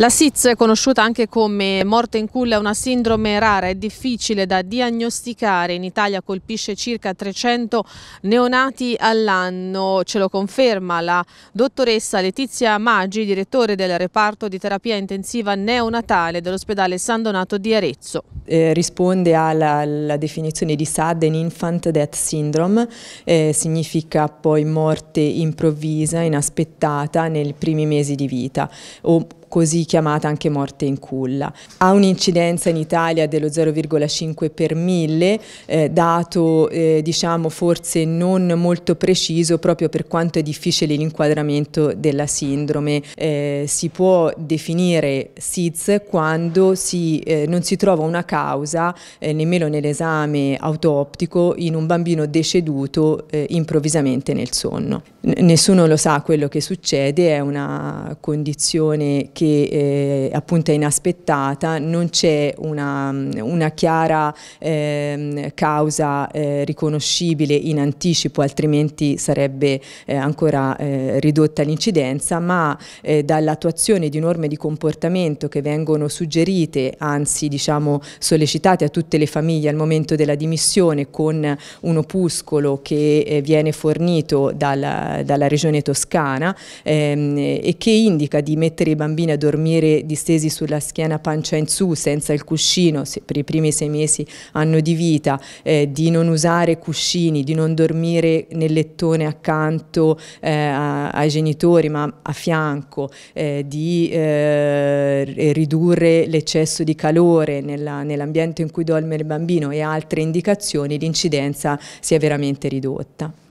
La SITS, conosciuta anche come morte in culla, è una sindrome rara e difficile da diagnosticare. In Italia colpisce circa 300 neonati all'anno. Ce lo conferma la dottoressa Letizia Maggi, direttore del reparto di terapia intensiva neonatale dell'ospedale San Donato di Arezzo. Eh, risponde alla, alla, definizione di SAD Infant Death Syndrome, eh, significa poi morte improvvisa, inaspettata nei primi mesi di vita o così chiamata anche morte in culla. Ha un'incidenza in Italia dello 0,5 per mille, eh, dato eh, diciamo forse non molto preciso proprio per quanto è difficile l'inquadramento della sindrome. Eh, si può definire SIDS quando si, eh, non si trova una causa, eh, nemmeno nell'esame autoptico, in un bambino deceduto eh, improvvisamente nel sonno. N nessuno lo sa quello che succede, è una condizione che eh, appunto è inaspettata, non c'è una, una, chiara eh, causa eh, riconoscibile in anticipo, altrimenti sarebbe eh, ancora eh, ridotta l'incidenza, ma eh, dall'attuazione di norme di comportamento che vengono suggerite, anzi diciamo sollecitate a tutte le famiglie al momento della dimissione con un opuscolo che viene fornito dalla, dalla regione toscana ehm, e che indica di mettere i bambini a dormire infermiere distesi sulla schiena pancia in su, senza il cuscino, per i primi sei mesi hanno di vita, eh, di non usare cuscini, di non dormire nel lettone accanto eh, a, ai genitori ma a fianco, eh, di eh, ridurre l'eccesso di calore nell'ambiente in cui dorme il bambino e altre indicazioni, l'incidenza si è veramente ridotta.